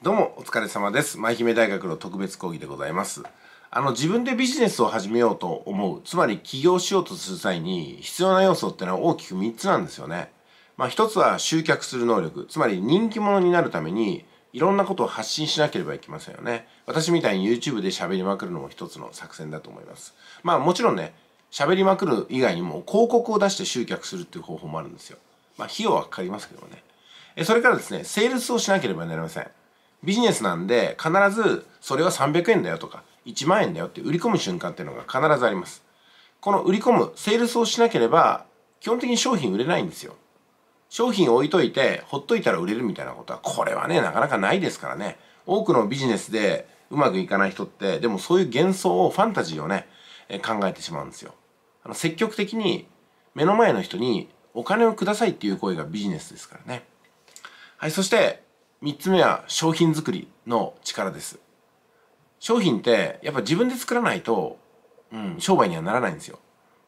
どうもお疲れ様です。舞姫大学の特別講義でございます。あの自分でビジネスを始めようと思う、つまり起業しようとする際に必要な要素ってのは大きく3つなんですよね。まあ1つは集客する能力、つまり人気者になるためにいろんなことを発信しなければいけませんよね。私みたいに YouTube で喋りまくるのも一つの作戦だと思います。まあもちろんね、喋りまくる以外にも広告を出して集客するっていう方法もあるんですよ。まあ費用はかかりますけどね。ね。それからですね、セールスをしなければなりません。ビジネスなんで必ずそれは300円だよとか1万円だよって売り込む瞬間っていうのが必ずありますこの売り込むセールスをしなければ基本的に商品売れないんですよ商品置いといてほっといたら売れるみたいなことはこれはねなかなかないですからね多くのビジネスでうまくいかない人ってでもそういう幻想をファンタジーをね考えてしまうんですよあの積極的に目の前の人にお金をくださいっていう声がビジネスですからねはいそして3つ目は商品作りの力です商品ってやっぱ自分で作らないと、うん、商売にはならないんですよ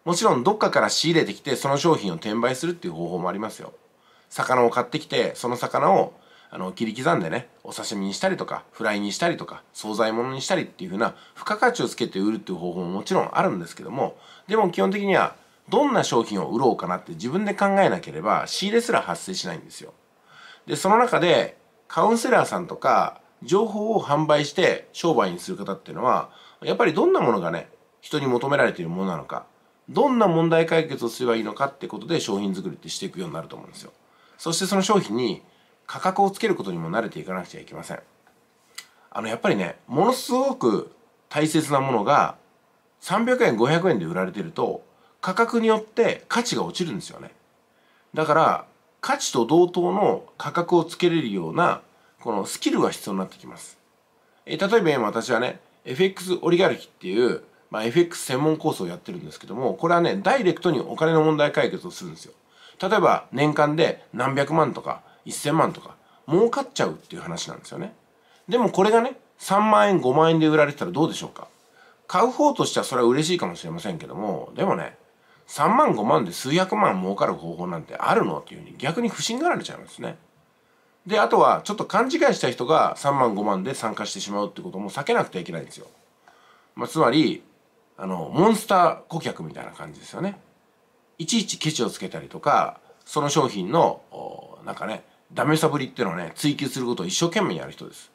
もちろんどっかから仕入れてきてその商品を転売するっていう方法もありますよ魚を買ってきてその魚をあの切り刻んでねお刺身にしたりとかフライにしたりとか惣菜物にしたりっていうふうな付加価値をつけて売るっていう方法ももちろんあるんですけどもでも基本的にはどんな商品を売ろうかなって自分で考えなければ仕入れすら発生しないんですよでその中でカウンセラーさんとか情報を販売して商売にする方っていうのはやっぱりどんなものがね人に求められているものなのかどんな問題解決をすればいいのかってことで商品作りってしていくようになると思うんですよそしてその商品に価格をつけることにも慣れていかなくちゃいけませんあのやっぱりねものすごく大切なものが300円500円で売られてると価格によって価値が落ちるんですよねだから価値と同等の価格をつけれるようなこのスキルが必要になってきます。え例えば今私はね FX オリガルヒっていう、まあ、FX 専門コースをやってるんですけどもこれはねダイレクトにお金の問題解決をするんですよ。例えば年間で何百万とか一千万とか儲かっちゃうっていう話なんですよね。でもこれがね3万円5万円で売られてたらどうでしょうか買う方としてはそれは嬉しいかもしれませんけどもでもね3万5万で数百万儲かる方法なんてあるのっていうふうに逆に不信がられちゃいますね。で、あとはちょっと勘違いした人が3万5万で参加してしまうってことも避けなくてはいけないんですよ。まあ、つまり、あの、モンスター顧客みたいな感じですよね。いちいちケチをつけたりとか、その商品の、なんかね、ダメさぶりっていうのをね、追求することを一生懸命やる人です。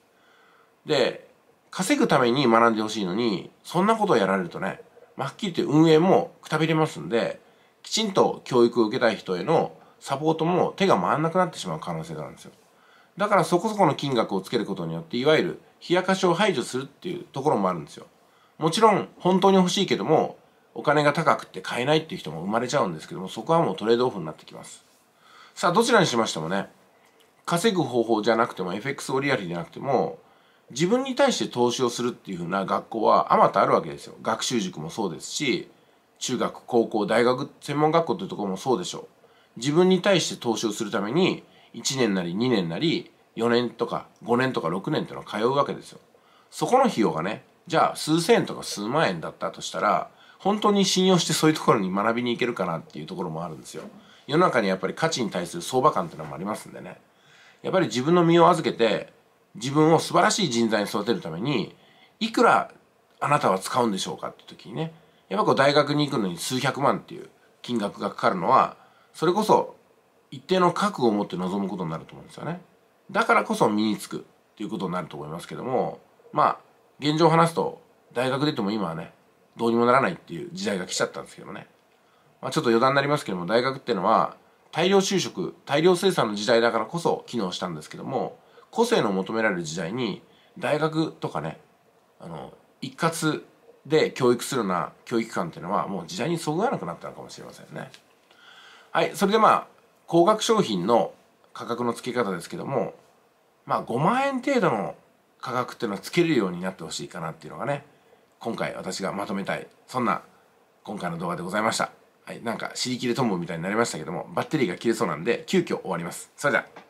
で、稼ぐために学んでほしいのに、そんなことをやられるとね、まあ、はっきり言って運営もくたびれますんで、きちんと教育を受けたい人へのサポートも手が回らなくなってしまう可能性があるんですよ。だからそこそこの金額をつけることによって、いわゆる冷やかしを排除するっていうところもあるんですよ。もちろん本当に欲しいけども、お金が高くて買えないっていう人も生まれちゃうんですけども、そこはもうトレードオフになってきます。さあ、どちらにしましてもね、稼ぐ方法じゃなくても、FX オリアリじゃなくても、自分に対して投資をするっていうふうな学校はあまたあるわけですよ学習塾もそうですし中学高校大学専門学校というところもそうでしょう自分に対して投資をするために1年なり2年なり4年とか5年とか6年っていうのは通うわけですよそこの費用がねじゃあ数千円とか数万円だったとしたら本当に信用してそういうところに学びに行けるかなっていうところもあるんですよ世の中にやっぱり価値に対する相場感っていうのもありますんでねやっぱり自分の身を預けて自分を素晴らしい人材に育てるためにいくらあなたは使うんでしょうかって時にねやっぱこう大学に行くのに数百万っていう金額がかかるのはそれこそ一定の覚悟を持って望むことになると思うんですよねだからこそ身につくっていうことになると思いますけどもまあ現状を話すと大学出ても今はねどうにもならないっていう時代が来ちゃったんですけどね、まあ、ちょっと余談になりますけども大学っていうのは大量就職大量生産の時代だからこそ機能したんですけども個性の求められる時代に大学とかねあの一括で教育するような教育機関っていうのはもう時代にそぐわなくなったのかもしれませんね。はい、それでまあ高額商品の価格の付け方ですけどもまあ5万円程度の価格っていうのは付けるようになってほしいかなっていうのがね今回私がまとめたいそんな今回の動画でございました。はい、なんか尻切れトンボみたいになりましたけどもバッテリーが切れそうなんで急遽終わります。それじゃあ